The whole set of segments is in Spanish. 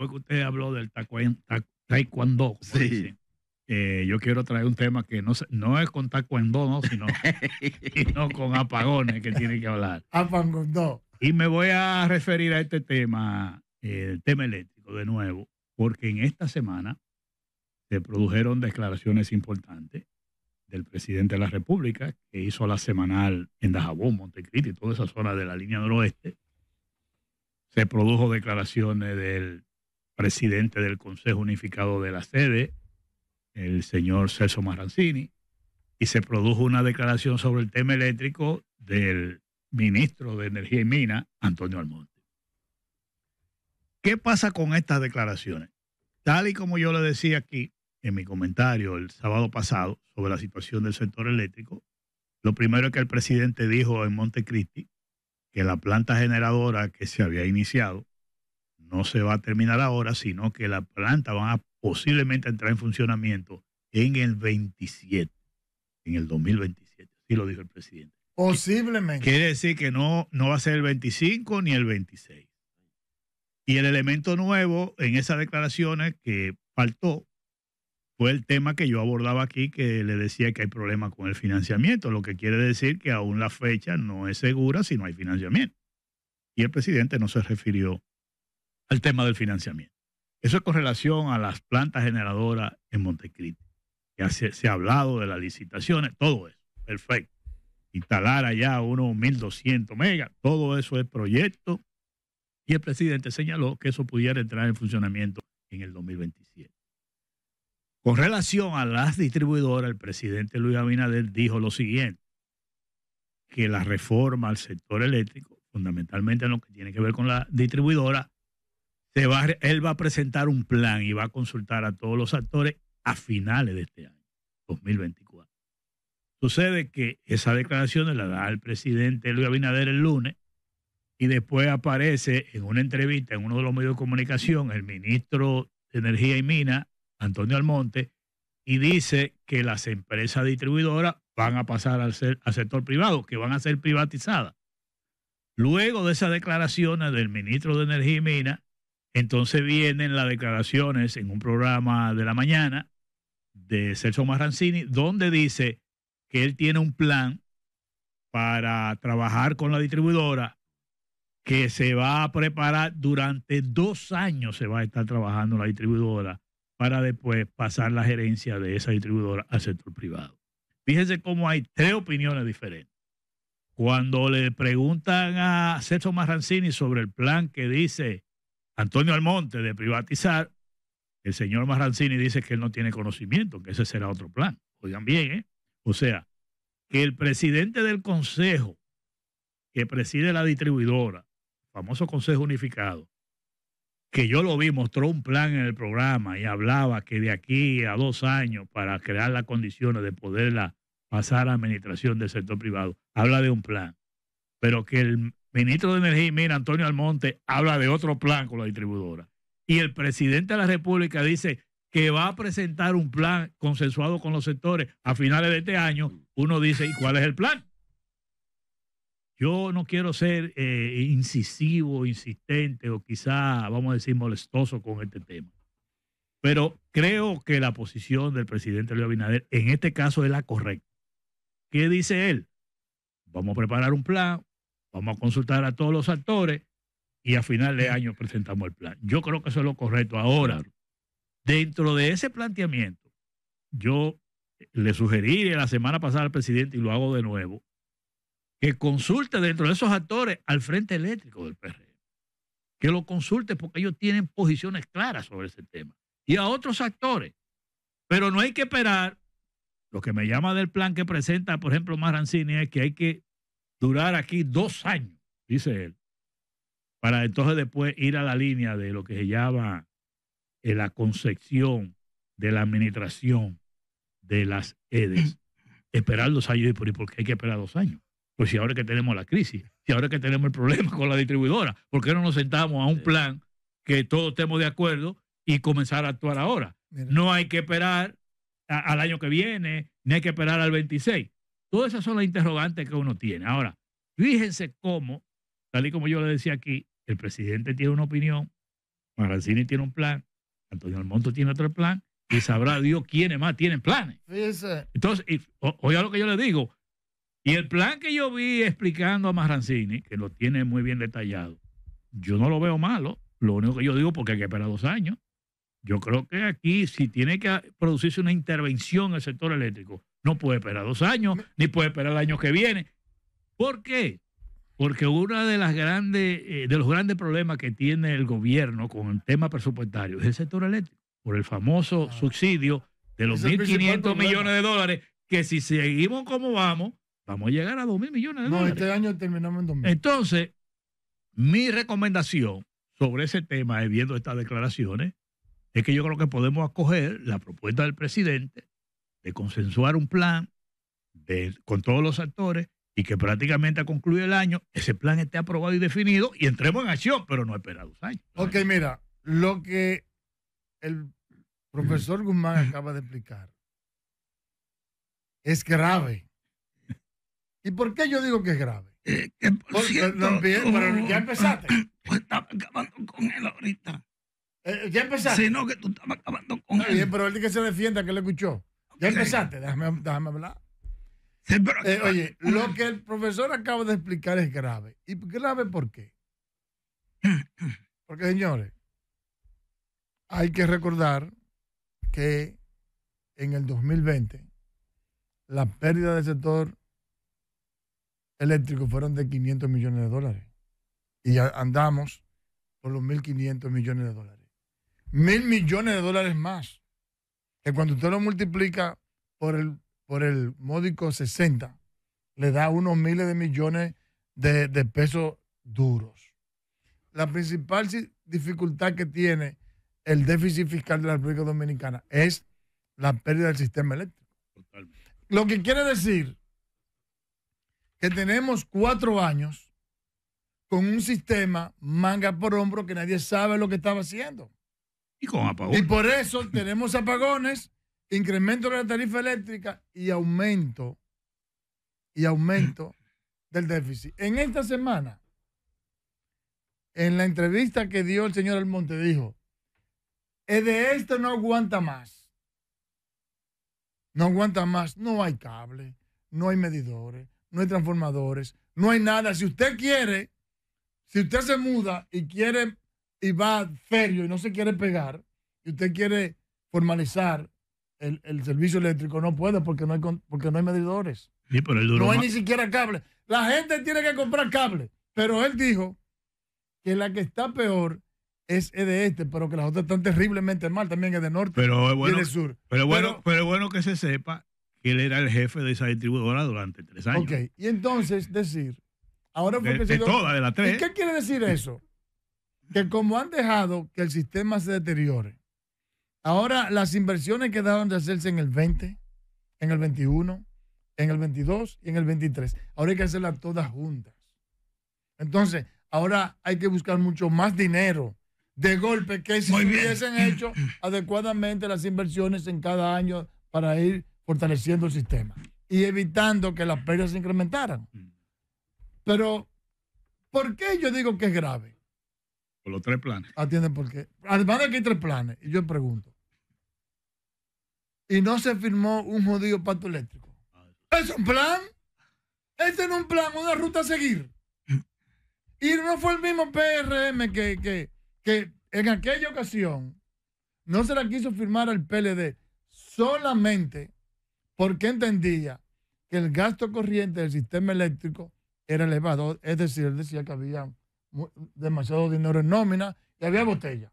Después que usted habló del taekwondo. Sí. Eh, yo quiero traer un tema que no, no es con taekwondo, ¿no? Sino, con apagones que tiene que hablar. Apagones. Y me voy a referir a este tema, el tema eléctrico, de nuevo, porque en esta semana se produjeron declaraciones importantes del presidente de la República, que hizo la semanal en Dajabón, Montecristi, toda esa zona de la línea noroeste. Se produjo declaraciones del presidente del Consejo Unificado de la Sede, el señor Celso Marrancini, y se produjo una declaración sobre el tema eléctrico del ministro de Energía y Minas, Antonio Almonte. ¿Qué pasa con estas declaraciones? Tal y como yo le decía aquí en mi comentario el sábado pasado sobre la situación del sector eléctrico, lo primero que el presidente dijo en Montecristi que la planta generadora que se había iniciado no se va a terminar ahora, sino que la planta va a posiblemente entrar en funcionamiento en el 27, en el 2027, así lo dijo el presidente. Posiblemente. Quiere decir que no, no va a ser el 25 ni el 26. Y el elemento nuevo en esas declaraciones que faltó fue el tema que yo abordaba aquí, que le decía que hay problemas con el financiamiento, lo que quiere decir que aún la fecha no es segura si no hay financiamiento. Y el presidente no se refirió al tema del financiamiento. Eso es con relación a las plantas generadoras en Montecristi. Ya se, ha hablado de las licitaciones, todo eso, perfecto. Instalar allá unos 1.200 megas, todo eso es proyecto. Y el presidente señaló que eso pudiera entrar en funcionamiento en el 2027. Con relación a las distribuidoras, el presidente Luis Abinader dijo lo siguiente, que la reforma al sector eléctrico, fundamentalmente en lo que tiene que ver con la distribuidora, él va a presentar un plan y va a consultar a todos los actores a finales de este año, 2024. Sucede que esa declaración la da el presidente Luis Abinader el lunes y después aparece en una entrevista en uno de los medios de comunicación el ministro de Energía y Minas, Antonio Almonte, y dice que las empresas distribuidoras van a pasar al, ser, sector privado, que van a ser privatizadas. Luego de esas declaraciones del ministro de Energía y Minas, entonces vienen las declaraciones en un programa de la mañana de Sergio Marrancini, donde dice que él tiene un plan para trabajar con la distribuidora que se va a preparar durante dos años, se va a estar trabajando la distribuidora para después pasar la gerencia de esa distribuidora al sector privado. Fíjense cómo hay tres opiniones diferentes. Cuando le preguntan a Sergio Marrancini sobre el plan que dice Antonio Almonte de privatizar, el señor Marrancini dice que él no tiene conocimiento, que ese será otro plan. Oigan bien, ¿eh? O sea, que el presidente del consejo que preside la distribuidora, famoso consejo unificado, que yo lo vi, mostró un plan en el programa y hablaba que de aquí a dos años para crear las condiciones de poderla pasar a administración del sector privado, habla de un plan, pero que el, ministro de Energía Mira, Antonio Almonte, habla de otro plan con la distribuidora. Y el presidente de la República dice que va a presentar un plan consensuado con los sectores a finales de este año. Uno dice, ¿y cuál es el plan? Yo no quiero ser eh, incisivo, insistente o quizá, vamos a decir, molestoso con este tema. Pero creo que la posición del presidente Luis Abinader en este caso es la correcta. ¿Qué dice él? Vamos a preparar un plan, Vamos a consultar a todos los actores y a final de año presentamos el plan. Yo creo que eso es lo correcto. Ahora, dentro de ese planteamiento, yo le sugerí la semana pasada al presidente y lo hago de nuevo, que consulte dentro de esos actores al Frente Eléctrico del PRM. Que lo consulte porque ellos tienen posiciones claras sobre ese tema. Y a otros actores. Pero no hay que esperar. Lo que me llama del plan que presenta, por ejemplo, Marrancini, es que hay que durar aquí dos años, dice él, para entonces después ir a la línea de lo que se llama eh, la concepción de la administración de las EDES. Esperar dos años, ¿y por qué hay que esperar dos años? Pues si ahora que tenemos la crisis, si ahora que tenemos el problema con la distribuidora, ¿por qué no nos sentamos a un plan que todos estemos de acuerdo y comenzar a actuar ahora? No hay que esperar al año que viene, ni hay que esperar al 26. Todas esas son las interrogantes que uno tiene. Ahora, fíjense cómo, tal y como yo le decía aquí, el presidente tiene una opinión, Maranzini tiene un plan, Antonio Almonto tiene otro plan, y sabrá Dios quiénes más tienen planes. Entonces, oiga lo que yo le digo. Y el plan que yo vi explicando a Marrancini, que lo tiene muy bien detallado, yo no lo veo malo. Lo único que yo digo, porque hay que esperar dos años. Yo creo que aquí, si tiene que producirse una intervención en el sector eléctrico, no puede esperar dos años, ni puede esperar el año que viene. ¿Por qué? Porque uno de, las grandes, eh, de los grandes problemas que tiene el gobierno con el tema presupuestario es el sector eléctrico, por el famoso ah. subsidio de los 1.500 millones de dólares, que si seguimos como vamos, vamos a llegar a 2.000 millones de dólares. No, este año terminamos en 2.000. Entonces, mi recomendación sobre ese tema, eh, viendo estas declaraciones, es que yo creo que podemos acoger la propuesta del presidente de consensuar un plan con todos los actores y que prácticamente a concluir el año ese plan esté aprobado y definido y entremos en acción, pero no esperados años. Ok, mira, lo que el profesor Guzmán acaba de explicar es grave. ¿Y por qué yo digo que es grave? Eh, que por ya oh, empezaste. Pues estaba acabando con él ahorita. Eh, ¿Ya empezaste? Sí, no, que tú estabas acabando con él. Bien, pero él que se defienda, que le escuchó. Ya empezaste, déjame, hablar. Eh, oye, lo que el profesor acaba de explicar es grave. ¿Y grave por qué? Porque, señores, hay que recordar que en el 2020 las pérdidas del sector eléctrico fueron de 500 millones de dólares. Y ya andamos por los 1.500 millones de dólares. Mil millones de dólares más que cuando usted lo multiplica por el, por el módico 60, le da unos miles de millones de, de pesos duros. La principal dificultad que tiene el déficit fiscal de la República Dominicana es la pérdida del sistema eléctrico. Lo que quiere decir que tenemos cuatro años con un sistema manga por hombro que nadie sabe lo que estaba haciendo. Y con apagones. Y por eso tenemos apagones, incremento de la tarifa eléctrica y aumento, y aumento del déficit. En esta semana, en la entrevista que dio el señor Almonte, dijo, es de esto no aguanta más. No aguanta más. No hay cable, no hay medidores, no hay transformadores, no hay nada. Si usted quiere, si usted se muda y quiere y va ferio y no se quiere pegar, y usted quiere formalizar el, servicio eléctrico, no puede porque no hay, porque no hay medidores. no hay ni siquiera cable. La gente tiene que comprar cable. Pero él dijo que la que está peor es de este, pero que las otras están terriblemente mal también, es de norte pero bueno, y sur. Pero bueno, pero, bueno que se sepa que él era el jefe de esa distribuidora durante tres años. Ok, y entonces decir, ahora fue de, que se toda, de tres. qué quiere decir eso? que como han dejado que el sistema se deteriore, ahora las inversiones que de hacerse en el 20, en el 21, en el 22 y en el 23, ahora hay que hacerlas todas juntas. Entonces, ahora hay que buscar mucho más dinero de golpe que si hubiesen hecho adecuadamente las inversiones en cada año para ir fortaleciendo el sistema y evitando que las pérdidas se incrementaran. Mm. Pero, ¿por qué yo digo que es grave? los tres planes. Atienden por qué. Además de que hay tres planes, y yo pregunto. Y no se firmó un jodido pacto eléctrico. Ah, ¿Es un plan? Este es un plan, una ruta a seguir. Y no fue el mismo PRM que, que, que en aquella ocasión no se la quiso firmar al PLD solamente porque entendía que el gasto corriente del sistema eléctrico era elevado. Es decir, él decía que había demasiado dinero en nómina y había botella.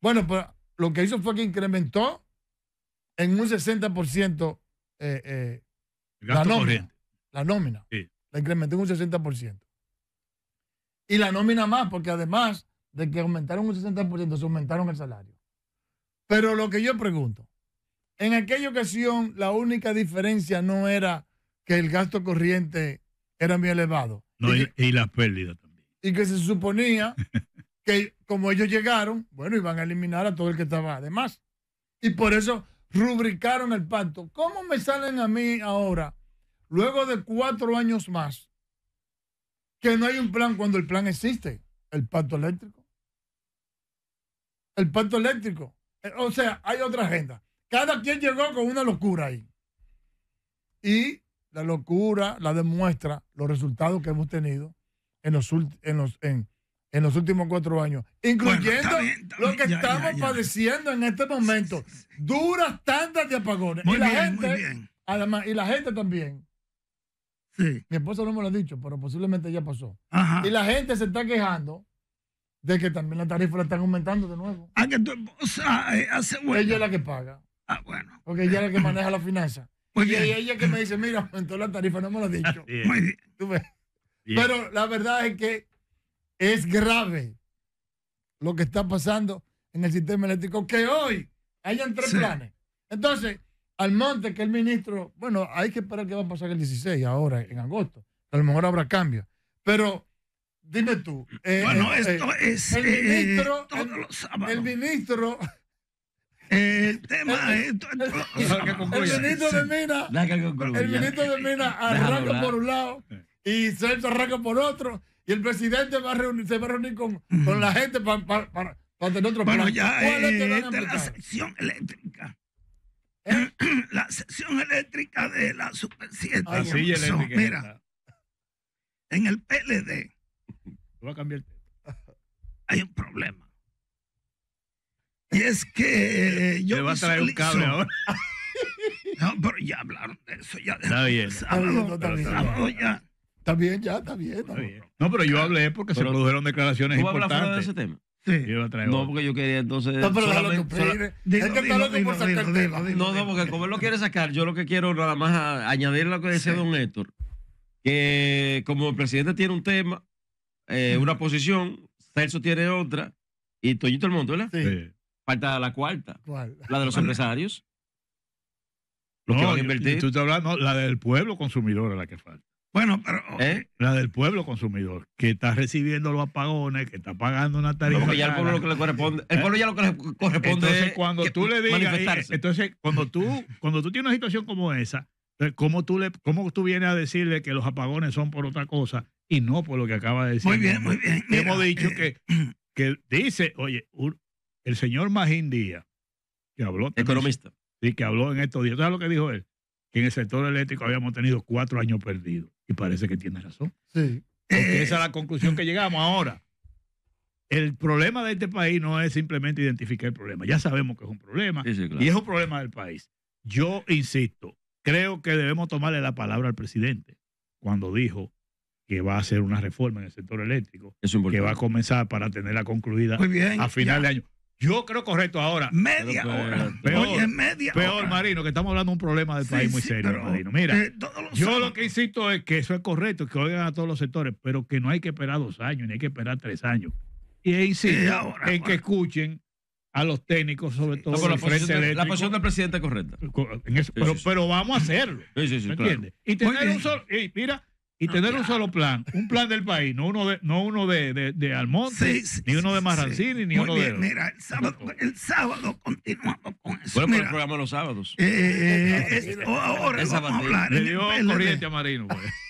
Bueno, pues lo que hizo fue que incrementó en un 60% eh, eh, la nómina. La nómina. La incrementó en un 60%. Y la nómina más, porque además de que aumentaron un 60%, se aumentaron el salario. Pero lo que yo pregunto, en aquella ocasión la única diferencia no era que el gasto corriente era muy elevado. No, y, la las pérdidas y que se suponía que como ellos llegaron, bueno, iban a eliminar a todo el que estaba además. Y por eso rubricaron el pacto. ¿Cómo me salen a mí ahora, luego de cuatro años más, que no hay un plan cuando el plan existe? El pacto eléctrico. El pacto eléctrico. Eh, o sea, hay otra agenda. Cada quien llegó con una locura ahí. Y la locura la demuestra los resultados que hemos tenido en los, en en, en los últimos cuatro años, incluyendo lo que estamos padeciendo en este momento. Duras tantas de apagones. y la gente, además, y la gente también. Sí. Mi esposa no me lo ha dicho, pero posiblemente ya pasó. Y la gente se está quejando de que también la tarifa la están aumentando de nuevo. Ah, eh, hace Ella es la que paga. Ah, bueno. Porque ella es la que maneja la finanza. y ella que me dice, mira, aumentó la tarifa, no me lo ha dicho. Muy pero la verdad es que es grave lo que está pasando en el sistema eléctrico, que hoy hayan tres planes. Entonces, al monte que el ministro, bueno, hay que esperar qué va a pasar el 16 ahora, en agosto. A lo mejor habrá cambios. Pero, dime tú. Eh, eh, bueno, eh, esto es. El ministro. el, ministro. El tema es. el, ministro de Mina. El ministro de Mina arranca por un lado y se arranca por otro y el presidente va a reunir, se va a reunir con, con la mm. gente para tener otro bueno, plan. Ya, ¿Cuál eh, la sección eléctrica. ¿Eh? La sección eléctrica de la Super 7. Ah, sí, Mira, en el PLD voy a cambiar. hay un problema. Y es que eh, yo. Te va a traer un cable ahora. No, pero ya hablaron de eso. Ya de Está bien. ya. Está bien, ya, está bien. No, pero yo hablé porque se produjeron declaraciones ¿tú importantes. fuera de ese tema? Sí. Yo traigo. No, porque yo quería entonces. No, pero eh. que por sacar el tema. No, no, porque como él lo quiere sacar, yo lo que quiero nada más añadir lo que decía don Héctor. Que como el presidente tiene un tema, eh, una posición, Celso tiene otra, y Toñito el Mundo, ¿verdad? Sí. Falta la cuarta. La de los empresarios. Los que van a invertir. Tú estás hablando, la del pueblo consumidor es la que falta. Bueno, pero ¿Eh? la del pueblo consumidor, que está recibiendo los apagones, que está pagando una tarifa. el pueblo ya lo que le corresponde. Entonces, cuando tú le digas. Entonces, cuando tú, cuando tú tienes una situación como esa, ¿cómo tú, le, ¿cómo tú vienes a decirle que los apagones son por otra cosa y no por lo que acaba de decir? Muy bien, muy bien. Hemos dicho eh, que, eh, que dice, oye, el señor Magín Díaz, que habló. Economista. Sí, que habló en estos días. ¿Sabes lo que dijo él? en el sector eléctrico habíamos tenido cuatro años perdidos. Y parece que tiene razón. Sí. Eh. esa es la conclusión que llegamos ahora. El problema de este país no es simplemente identificar el problema. Ya sabemos que es un problema y es un problema del país. Yo insisto, creo que debemos tomarle la palabra al presidente cuando dijo que va a hacer una reforma en el sector eléctrico, que va a comenzar para tenerla concluida a final de año. Yo creo correcto ahora. Media hora. Peor, peor Marino, que estamos hablando de un problema del país muy serio, Marino. Mira, yo lo que insisto es que eso es correcto, que oigan a todos los sectores, pero que no hay que esperar dos años, ni hay que esperar tres años. Y insisto en que escuchen a los técnicos, sobre todo. la, posición del presidente es correcta. pero, pero, vamos a hacerlo. sí. entiendes? Y tener un solo. Y mira, y ah, tener un solo plan, un plan del país, no uno de, no uno de, de, de Almonte, ni uno de Marrancini, ni uno de. Mira, el sábado, el sábado continuamos con eso. Bueno, pero el programa los sábados. Eh, eh, eh es, ahora vamos a hablar. dio corriente a Marino, pues.